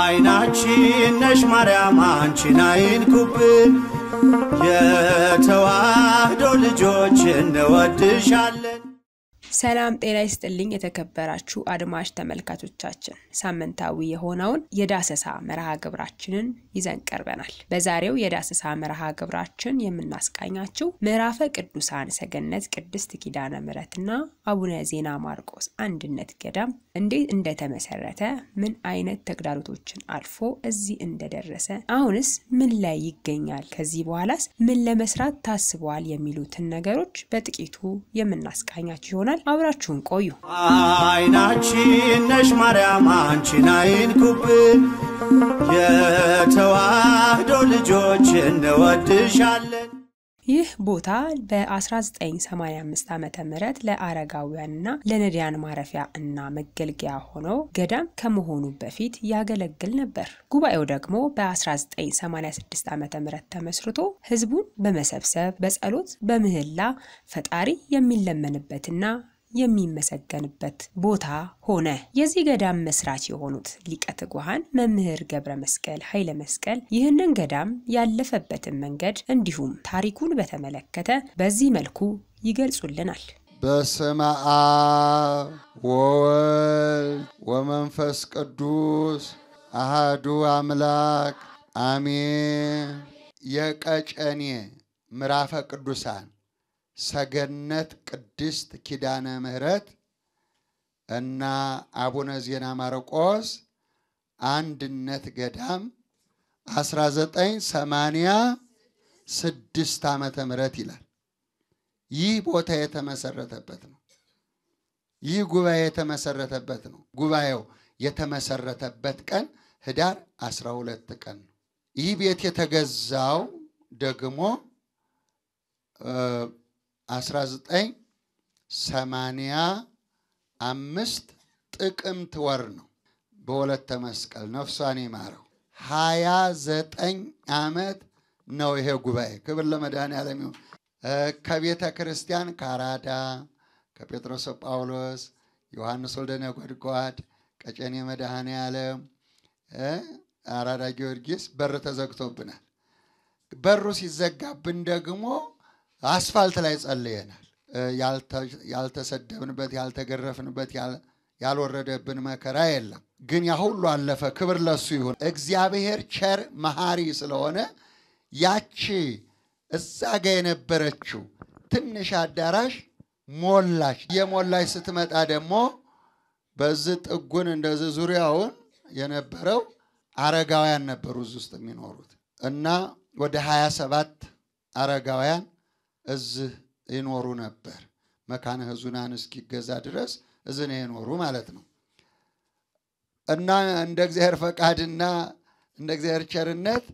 አይናችን ነሽ ማርያም አንቺን አይንኩብን፣ የተዋህዶ ልጆች እንወድሻለን። ሰላም ጤና ይስጥልኝ። የተከበራችሁ አድማጭ ተመልካቾቻችን ሳምንታዊ የሆነውን የዳሰሳ መርሃ ግብራችንን ይዘን ቀርበናል። በዛሬው የዳሰሳ መርሃ ግብራችን የምናስቃኛችሁ ምዕራፈ ቅዱሳን ሰገነት ቅድስት ኪዳነ ምሕረትና አቡነ ዜና ማርቆስ አንድነት ገዳም እንዴት እንደተመሰረተ ምን አይነት ተግዳሮቶችን አልፎ እዚህ እንደደረሰ አሁንስ ምን ላይ ይገኛል፣ ከዚህ በኋላስ ምን ለመስራት ታስበዋል የሚሉትን ነገሮች በጥቂቱ የምናስቃኛችሁ ይሆናል። አብራችሁን ቆዩ። አይናችን ነሽ ማርያም አንቺን ኩብ የተዋህዶ ልጆች እንወድሻለን። ይህ ቦታ በ1985 ዓ ም ለአረጋውያንና ለነዳያን ማረፊያ እና መገልገያ ሆነው ገዳም ከመሆኑ በፊት ያገለግል ነበር። ጉባኤው ደግሞ በ1986 ዓ ም ተመስርቶ ህዝቡን በመሰብሰብ በጸሎት በምህላ ፈጣሪ የሚለመንበትና የሚመሰገንበት ቦታ ሆነ። የዚህ ገዳም መስራች የሆኑት ሊቀ ትጉሃን መምህር ገብረ መስቀል ኃይለ መስቀል ይህንን ገዳም ያለፈበትን መንገድ እንዲሁም ታሪኩን በተመለከተ በዚህ መልኩ ይገልጹልናል። በስመ አብ ወወልድ ወመንፈስ ቅዱስ አህዱ አምላክ አሜን። የቀጨኔ ምዕራፈ ቅዱሳን ሰገነት ቅድስት ኪዳነ ምሕረት እና አቡነ ዜና ማርቆስ አንድነት ገዳም 1986 ዓመተ ምህረት ይላል። ይህ ቦታ የተመሰረተበት ነው። ይህ ጉባኤ የተመሰረተበት ነው። ጉባኤው የተመሰረተበት ቀን ህዳር 12 ቀን ነው። ይህ ቤት የተገዛው ደግሞ 1985 ጥቅምት ወር ነው። በወለተ መስቀል ነፍሷን ይማረው። 29 ዓመት ነው ይሄ ጉባኤ። ክብር ለመድኃኔዓለም ይሁን። ከቤተ ክርስቲያን ከአራዳ ከጴጥሮስ ጳውሎስ፣ ዮሐንስ ወልደ ነጎድጓድ፣ ቀጨኔ መድኃኔዓለም፣ አራዳ ጊዮርጊስ በር ተዘግቶብናል። በሩ ሲዘጋብን ደግሞ አስፋልት ላይ ጸልየናል። ያልተሰደብንበት፣ ያልተገረፍንበት፣ ያልወረደብን መከራ የለም። ግን ያ ሁሉ አለፈ። ክብር ለሱ ይሁን። እግዚአብሔር ቸር መሐሪ ስለሆነ ያቺ እዛ ጋ የነበረችው ትንሽ አዳራሽ ሞላች። የሞላች ስትመጣ ደግሞ በዚህ ጥጉን እንደዚህ ዙሪያውን የነበረው አረጋውያን ነበሩ እዚህ ውስጥ የሚኖሩት እና ወደ 27 አረጋውያን እዝህ ይኖሩ ነበር። መካነ ህዙናን እስኪገዛ ድረስ እዚህ ነው ማለት ነው። እና እንደ እግዚአብሔር ፈቃድና እንደ እግዚአብሔር ቸርነት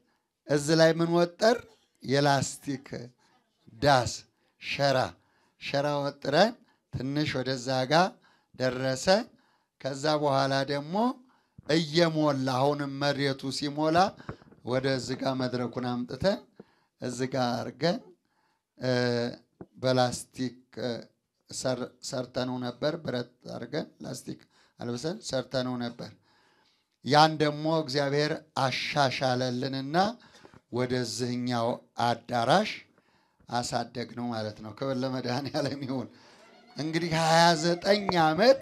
እዝ ላይ ምን ወጠር? የላስቲክ ዳስ ሸራ ሸራ ወጥረን ትንሽ ወደዛ ጋ ደረሰ። ከዛ በኋላ ደግሞ እየሞላ አሁንም መሬቱ ሲሞላ ወደ እዝጋ መድረኩን አምጥተን እዝጋ አርገን በላስቲክ ሰርተነው ነበር። ብረት አድርገን ላስቲክ አልብሰን ሰርተነው ነበር። ያን ደግሞ እግዚአብሔር አሻሻለልንና ወደዚህኛው አዳራሽ አሳደግ ነው ማለት ነው። ክብር ለመድኃኔዓለም ይሁን። እንግዲህ 29 ዓመት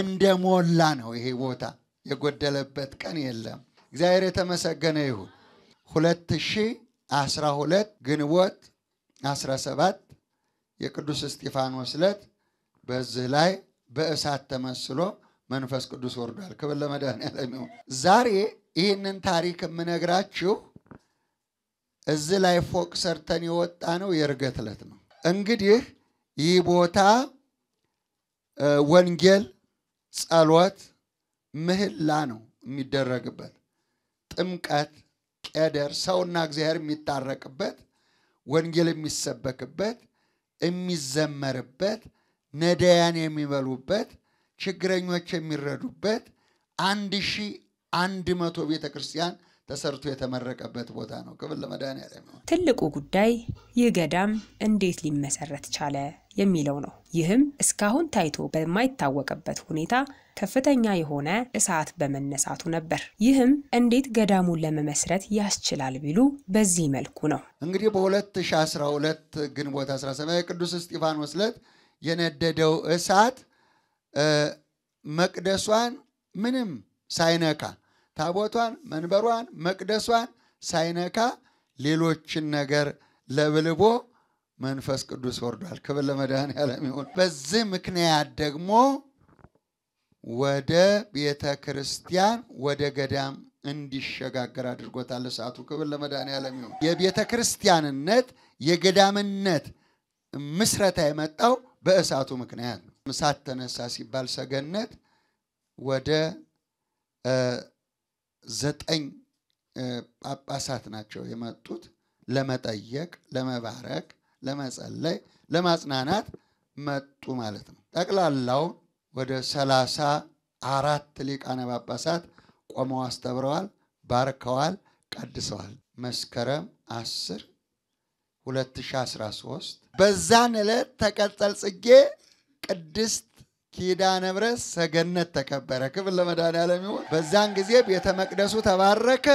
እንደ ነው ይሄ ቦታ የጎደለበት ቀን የለም። እግዚአብሔር የተመሰገነ ይሁን። 2012 ግንቦት 17 የቅዱስ እስጢፋኖስ ዕለት በዚህ ላይ በእሳት ተመስሎ መንፈስ ቅዱስ ወርዷል። ክብር ለመድኃኔዓለም ይሁን። ዛሬ ይህንን ታሪክ የምነግራችሁ እዚህ ላይ ፎቅ ሰርተን የወጣ ነው የእርገት ዕለት ነው። እንግዲህ ይህ ቦታ ወንጌል፣ ጸሎት፣ ምህላ ነው የሚደረግበት። ጥምቀት፣ ቄደር ሰውና እግዚአብሔር የሚታረቅበት ወንጌል የሚሰበክበት፣ የሚዘመርበት፣ ነዳያን የሚበሉበት፣ ችግረኞች የሚረዱበት አንድ ሺህ አንድ መቶ ቤተ ክርስቲያን ተሰርቶ የተመረቀበት ቦታ ነው። ክብር ለመድኃኔዓለም። ትልቁ ጉዳይ ይህ ገዳም እንዴት ሊመሰረት ቻለ የሚለው ነው። ይህም እስካሁን ታይቶ በማይታወቅበት ሁኔታ ከፍተኛ የሆነ እሳት በመነሳቱ ነበር። ይህም እንዴት ገዳሙን ለመመስረት ያስችላል ቢሉ በዚህ መልኩ ነው። እንግዲህ በ2012 ግንቦት 17 የቅዱስ እስጢፋኖስ ዕለት የነደደው እሳት መቅደሷን ምንም ሳይነካ ታቦቷን፣ መንበሯን፣ መቅደሷን ሳይነካ ሌሎችን ነገር ለብልቦ መንፈስ ቅዱስ ወርዷል። ክብር ለመድኃኔዓለም ይሁን። በዚህ ምክንያት ደግሞ ወደ ቤተ ክርስቲያን ወደ ገዳም እንዲሸጋገር አድርጎታል እሳቱ። ክብር ለመድኃኔዓለም ይሁን። የቤተ ክርስቲያንነት የገዳምነት ምስረታ የመጣው በእሳቱ ምክንያት ነው። እሳት ተነሳ ሲባል ሰገነት ወደ ዘጠኝ ጳጳሳት ናቸው የመጡት ለመጠየቅ፣ ለመባረክ፣ ለመጸለይ፣ ለማጽናናት መጡ ማለት ነው። ጠቅላላው ወደ ሰላሳ አራት ሊቃነ ጳጳሳት ቆመው አስተብረዋል፣ ባርከዋል፣ ቀድሰዋል። መስከረም 10 2013 በዛን ዕለት ተቀጸል ጽጌ ቅድስት ኪዳነ ብረት ሰገነት ተከበረ። ክብር ለመድኃኒዓለም ይሁን። በዛን ጊዜ ቤተ መቅደሱ ተባረከ፣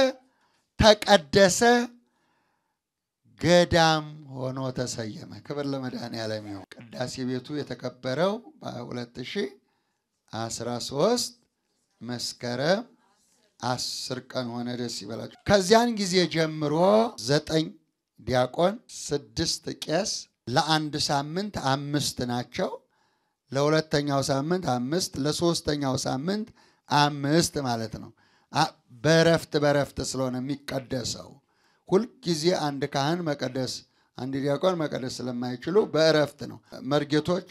ተቀደሰ፣ ገዳም ሆኖ ተሰየመ። ክብር ለመድኃኒዓለም ይሁን። ቅዳሴ ቤቱ የተከበረው በ2013 መስከረም አስር ቀን ሆነ። ደስ ይበላችሁ። ከዚያን ጊዜ ጀምሮ ዘጠኝ ዲያቆን፣ ስድስት ቄስ ለአንድ ሳምንት አምስት ናቸው ለሁለተኛው ሳምንት አምስት ለሶስተኛው ሳምንት አምስት ማለት ነው። በረፍት በረፍት ስለሆነ የሚቀደሰው ሁልጊዜ አንድ ካህን መቀደስ አንድ ዲያቆን መቀደስ ስለማይችሉ በእረፍት ነው። መርጌቶች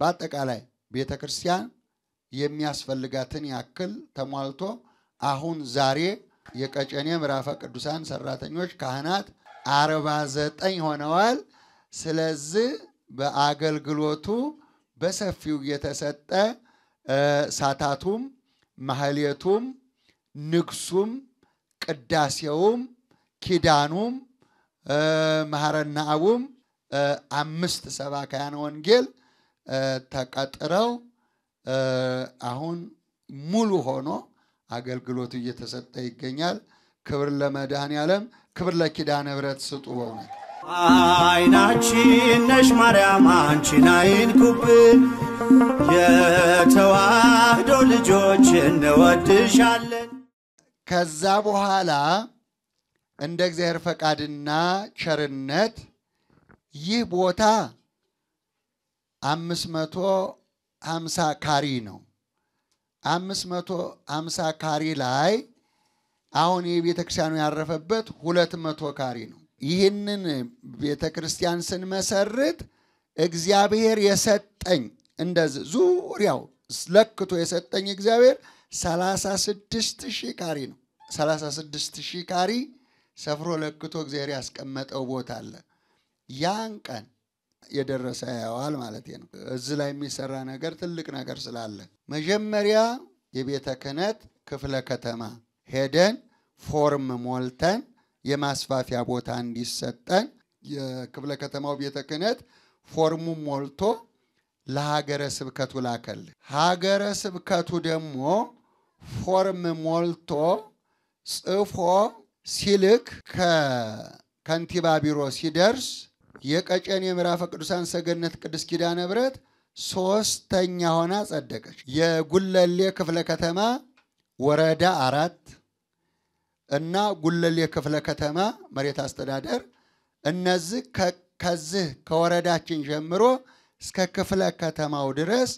በአጠቃላይ ቤተ ክርስቲያን የሚያስፈልጋትን ያክል ተሟልቶ አሁን ዛሬ የቀጨኔ ምዕራፈ ቅዱሳን ሰራተኞች ካህናት አርባ ዘጠኝ ሆነዋል። ስለዚህ በአገልግሎቱ በሰፊው የተሰጠ ሳታቱም ማህሌቱም ንግሱም ቅዳሴውም ኪዳኑም ማህረናውም አምስት ሰባካያን ወንጌል ተቀጥረው አሁን ሙሉ ሆኖ አገልግሎቱ እየተሰጠ ይገኛል። ክብር ለመድኃኔ ዓለም፣ ክብር ለኪዳነ ምሕረት ስጡ በእውነት አይናችን ነሽ ማርያም አንቺን አይንኩብን የተዋህዶ ልጆች እንወድሻለን። ከዛ በኋላ እንደ እግዚአብሔር ፈቃድና ቸርነት ይህ ቦታ አምስት መቶ ሀምሳ ካሪ ነው። አምስት መቶ ሀምሳ ካሪ ላይ አሁን የቤተ ክርስቲያኑ ያረፈበት ሁለት መቶ ካሪ ነው። ይህንን ቤተ ክርስቲያን ስንመሰርት እግዚአብሔር የሰጠኝ እንደዚህ ዙሪያው ለክቶ የሰጠኝ እግዚአብሔር 36 ሺህ ካሪ ነው። 36 ሺህ ካሪ ሰፍሮ ለክቶ እግዚአብሔር ያስቀመጠው ቦታ አለ። ያን ቀን የደረሰ ያዋል ማለት ነው። እዚህ ላይ የሚሰራ ነገር ትልቅ ነገር ስላለ መጀመሪያ የቤተ ክህነት ክፍለ ከተማ ሄደን ፎርም ሞልተን የማስፋፊያ ቦታ እንዲሰጠን የክፍለ ከተማው ቤተ ክህነት ፎርሙ ሞልቶ ለሀገረ ስብከቱ ላከል። ሀገረ ስብከቱ ደግሞ ፎርም ሞልቶ ጽፎ ሲልክ ከከንቲባ ቢሮ ሲደርስ የቀጨኔ ምዕራፈ ቅዱሳን ሰገነት ቅዱስ ኪዳነ ምሕረት ሶስተኛ ሆና ጸደቀች። የጉለሌ ክፍለ ከተማ ወረዳ አራት እና ጉለሌ ክፍለ ከተማ መሬት አስተዳደር እነዚህ ከዚህ ከወረዳችን ጀምሮ እስከ ክፍለ ከተማው ድረስ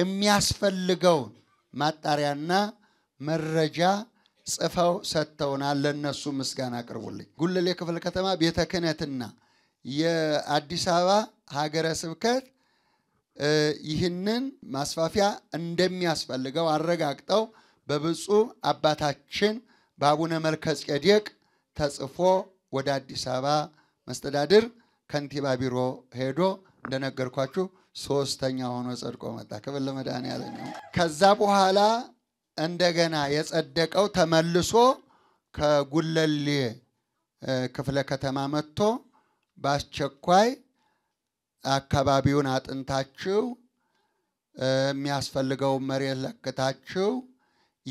የሚያስፈልገውን ማጣሪያና መረጃ ጽፈው ሰጥተውናል። ለእነሱ ምስጋና አቅርቡልኝ። ጉለሌ ክፍለ ከተማ ቤተ ክህነትና የአዲስ አበባ ሀገረ ስብከት ይህንን ማስፋፊያ እንደሚያስፈልገው አረጋግጠው በብፁዕ አባታችን በአቡነ መልከ ጼዴቅ ተጽፎ ወደ አዲስ አበባ መስተዳድር ከንቲባ ቢሮ ሄዶ እንደነገርኳችሁ ሶስተኛ ሆኖ ጸድቆ መጣ። ክብር ለመድኃኔዓለም ነው። ከዛ በኋላ እንደገና የጸደቀው ተመልሶ ከጉለሌ ክፍለ ከተማ መጥቶ በአስቸኳይ አካባቢውን አጥንታችሁ የሚያስፈልገውን መሬት ለክታችሁ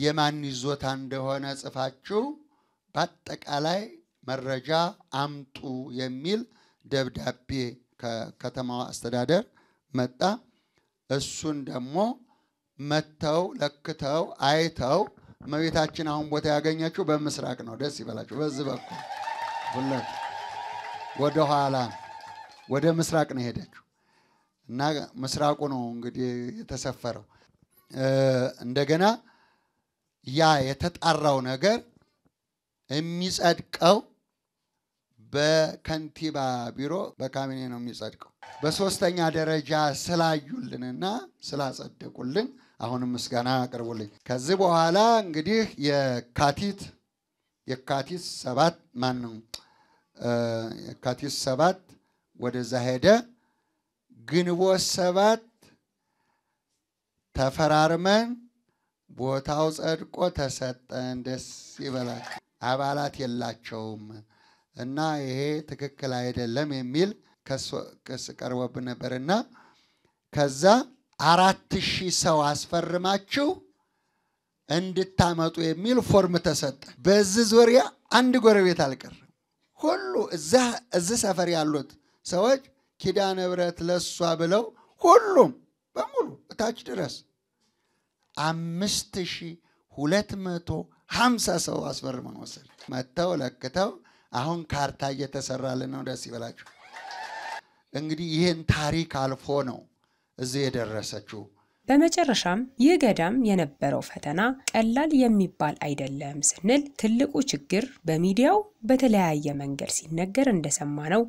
የማን ይዞታ እንደሆነ ጽፋችሁ በአጠቃላይ መረጃ አምጡ የሚል ደብዳቤ ከከተማዋ አስተዳደር መጣ። እሱን ደግሞ መተው ለክተው አይተው እመቤታችን አሁን ቦታ ያገኘችው በምስራቅ ነው። ደስ ይበላችሁ። በዚህ በኩል ሁለት ወደ ኋላ ወደ ምስራቅ ነው የሄደችው እና ምስራቁ ነው እንግዲህ የተሰፈረው እንደገና ያ የተጣራው ነገር የሚጸድቀው በከንቲባ ቢሮ በካቢኔ ነው የሚጸድቀው። በሶስተኛ ደረጃ ስላዩልንና ስላጸደቁልን አሁንም ምስጋና አቅርቡልኝ። ከዚህ በኋላ እንግዲህ የካቲት የካቲት ሰባት ማን ነው የካቲት ሰባት ወደዛ ሄደ። ግንቦት ሰባት ተፈራርመን ቦታው ጸድቆ ተሰጠን። ደስ ይበላል። አባላት የላቸውም እና ይሄ ትክክል አይደለም የሚል ክስ ቀርቦብን ነበርና ከዛ አራት ሺህ ሰው አስፈርማችሁ እንድታመጡ የሚል ፎርም ተሰጠ። በዚህ ዙሪያ አንድ ጎረቤት አልቀረም። ሁሉ እዚህ ሰፈር ያሉት ሰዎች ኪዳነ ምህረት ለሷ ብለው ሁሉም በሙሉ እታች ድረስ አምስት ሺህ ሁለት መቶ ሀምሳ ሰው አስፈርመን ወሰድ መጥተው ለክተው አሁን ካርታ እየተሰራልን ነው። ደስ ይበላችሁ። እንግዲህ ይህን ታሪክ አልፎ ነው እዚህ የደረሰችው። በመጨረሻም ይህ ገዳም የነበረው ፈተና ቀላል የሚባል አይደለም ስንል ትልቁ ችግር በሚዲያው በተለያየ መንገድ ሲነገር እንደሰማ ነው።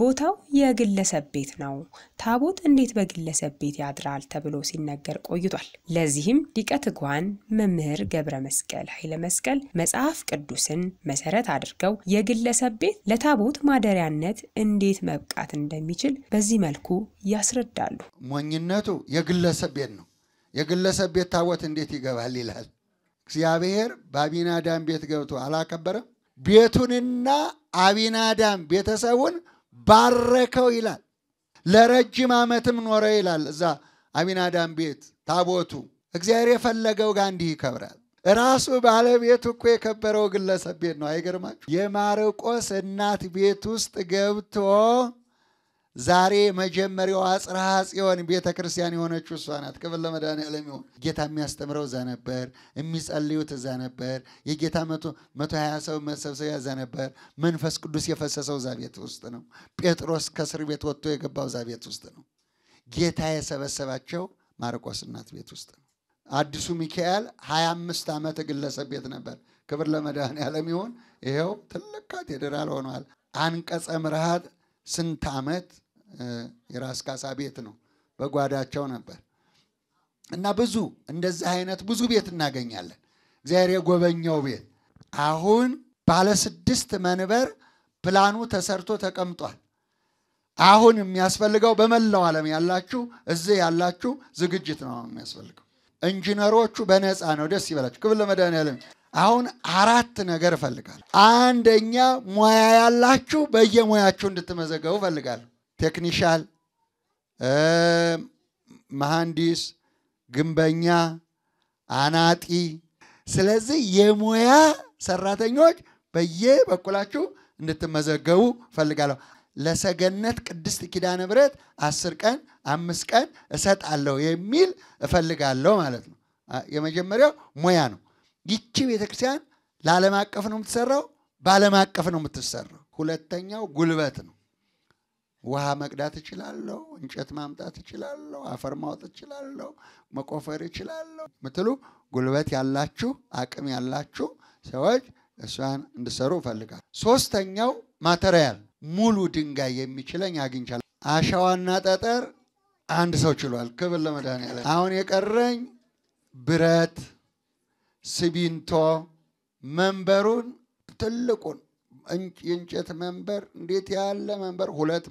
ቦታው የግለሰብ ቤት ነው። ታቦት እንዴት በግለሰብ ቤት ያድራል ተብሎ ሲነገር ቆይቷል። ለዚህም ሊቀ ትጉሃን መምህር ገብረ መስቀል ኃይለ መስቀል መጽሐፍ ቅዱስን መሰረት አድርገው የግለሰብ ቤት ለታቦት ማደሪያነት እንዴት መብቃት እንደሚችል በዚህ መልኩ ያስረዳሉ። ሞኝነቱ የግለሰብ ቤት ነው። የግለሰብ ቤት ታቦት እንዴት ይገባል ይላል። እግዚአብሔር በአቢናዳም ቤት ገብቶ አላከበረም። ቤቱንና አቢናዳም ቤተሰቡን ባረከው ይላል። ለረጅም ዓመትም ኖረ ይላል። እዛ አሚናዳም ቤት ታቦቱ እግዚአብሔር የፈለገው ጋር እንዲህ ይከብራል። ራሱ ባለቤቱ እኮ የከበረው ግለሰብ ቤት ነው። አይገርማችሁ? የማርቆስ እናት ቤት ውስጥ ገብቶ ዛሬ መጀመሪያው ጽርሐ ጽዮን ቤተ ክርስቲያን የሆነችው እሷ ናት። ክብር ለመድኃኒዓለም ይሁን። ጌታ የሚያስተምረው እዛ ነበር፣ የሚጸልዩት እዛ ነበር። የጌታ መቶ ሀያ ሰው መሰብሰቢያ እዛ ነበር። መንፈስ ቅዱስ የፈሰሰው እዛ ቤት ውስጥ ነው። ጴጥሮስ ከእስር ቤት ወጥቶ የገባው እዛ ቤት ውስጥ ነው። ጌታ የሰበሰባቸው ማርቆስ እናት ቤት ውስጥ ነው። አዲሱ ሚካኤል ሀያ አምስት ዓመት ግለሰብ ቤት ነበር። ክብር ለመድኃኒዓለም ይሁን። ይኸው ትልቅ ካቴድራል ሆኗል። አንቀጸ ምርሃት ስንት ዓመት የራስ ካሳ ቤት ነው፣ በጓዳቸው ነበር እና ብዙ እንደዚህ አይነት ብዙ ቤት እናገኛለን። እግዚአብሔር የጎበኘው ቤት አሁን ባለ ስድስት መንበር ፕላኑ ተሰርቶ ተቀምጧል። አሁን የሚያስፈልገው በመላው ዓለም ያላችሁ እዚህ ያላችሁ ዝግጅት ነው የሚያስፈልገው። ኢንጂነሮቹ በነፃ ነው። ደስ ይበላችሁ። ክብር ለመድኃኒዓለም። አሁን አራት ነገር እፈልጋለሁ። አንደኛ ሙያ ያላችሁ በየሙያችሁ እንድትመዘገቡ እፈልጋለሁ። ቴክኒሻል፣ መሐንዲስ፣ ግንበኛ፣ አናጢ። ስለዚህ የሙያ ሰራተኞች በየበኩላችሁ እንድትመዘገቡ ፈልጋለሁ። ለሰገነት ቅድስት ኪዳነ ምሕረት አስር ቀን አምስት ቀን እሰጣለሁ የሚል እፈልጋለሁ ማለት ነው። የመጀመሪያው ሙያ ነው። ይቺ ቤተክርስቲያን ለዓለም አቀፍ ነው የምትሰራው፣ በዓለም አቀፍ ነው የምትሰራው። ሁለተኛው ጉልበት ነው። ውሃ መቅዳት እችላለሁ፣ እንጨት ማምጣት እችላለሁ፣ አፈር ማውጣት እችላለሁ፣ መቆፈር እችላለሁ ምትሉ ጉልበት ያላችሁ አቅም ያላችሁ ሰዎች እሷን እንድሰሩ ይፈልጋል ሶስተኛው ማተሪያል ሙሉ ድንጋይ የሚችለኝ አግኝቻለሁ። አሸዋና ጠጠር አንድ ሰው ችሏል። ክብር ያለ። አሁን የቀረኝ ብረት፣ ስሚንቶ፣ መንበሩን ትልቁን የእንጨት መንበር እንዴት ያለ መንበር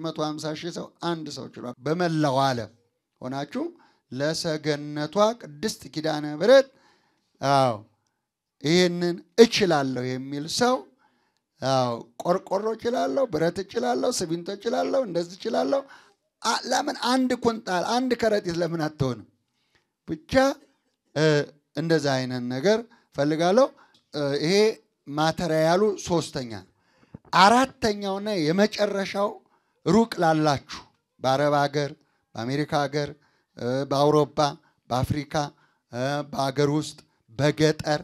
250 ሺህ ሰው አንድ ሰው ችሏል። በመላው ዓለም ሆናችሁ ለሰገነቷ ቅድስት ኪዳነ ምሕረት አዎ ይህንን እችላለሁ የሚል ሰው አዎ ቆርቆሮ እችላለሁ፣ ብረት እችላለሁ፣ ስሚንቶ እችላለሁ፣ እንደዚህ እችላለሁ። ለምን አንድ ኩንጣል አንድ ከረጢት ለምን አትሆንም? ብቻ እንደዛ አይነት ነገር ፈልጋለሁ። ይሄ ማተሪያሉ ሶስተኛ ነው። አራተኛውና የመጨረሻው ሩቅ ላላችሁ በአረብ ሀገር፣ በአሜሪካ ሀገር፣ በአውሮፓ፣ በአፍሪካ፣ በሀገር ውስጥ፣ በገጠር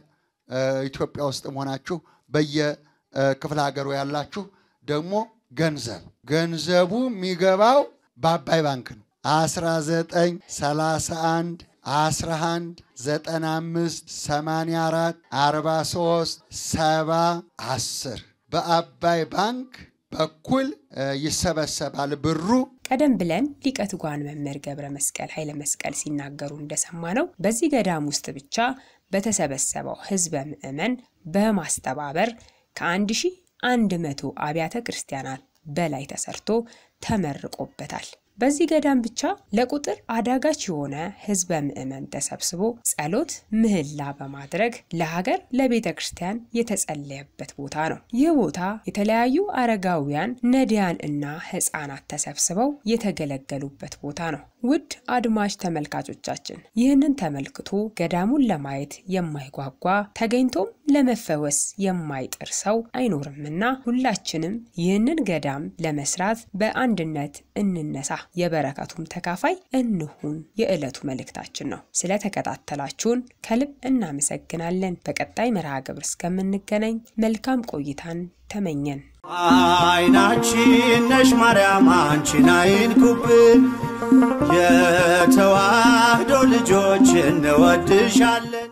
ኢትዮጵያ ውስጥ መሆናችሁ በየክፍለ ሀገሩ ያላችሁ ደግሞ ገንዘብ ገንዘቡ የሚገባው በአባይ ባንክ ነው። 19 31 11 95 84 43 70 10 በአባይ ባንክ በኩል ይሰበሰባል ብሩ። ቀደም ብለን ሊቀ ትጉሃን መምህር ገብረ መስቀል ኃይለ መስቀል ሲናገሩ እንደሰማ ነው በዚህ ገዳም ውስጥ ብቻ በተሰበሰበው ህዝበ ምእመን በማስተባበር ከ1100 አብያተ ክርስቲያናት በላይ ተሰርቶ ተመርቆበታል። በዚህ ገዳም ብቻ ለቁጥር አዳጋች የሆነ ህዝበ ምእመን ተሰብስቦ ጸሎት፣ ምህላ በማድረግ ለሀገር ለቤተ ክርስቲያን የተጸለየበት ቦታ ነው። ይህ ቦታ የተለያዩ አረጋውያን፣ ነዳያን እና ህፃናት ተሰብስበው የተገለገሉበት ቦታ ነው። ውድ አድማጭ ተመልካቾቻችን ይህንን ተመልክቶ ገዳሙን ለማየት የማይጓጓ ተገኝቶም ለመፈወስ የማይጥር ሰው አይኖርምና ሁላችንም ይህንን ገዳም ለመስራት በአንድነት እንነሳ፣ የበረከቱም ተካፋይ እንሁን የዕለቱ መልእክታችን ነው። ስለተከታተላችሁን ከልብ እናመሰግናለን። በቀጣይ መርሃ ግብር እስከምንገናኝ መልካም ቆይታን ተመኘን። አይናችን ነሽ ማርያም አንቺን ኩብ የተዋህዶ ልጆች እንወድሻለን።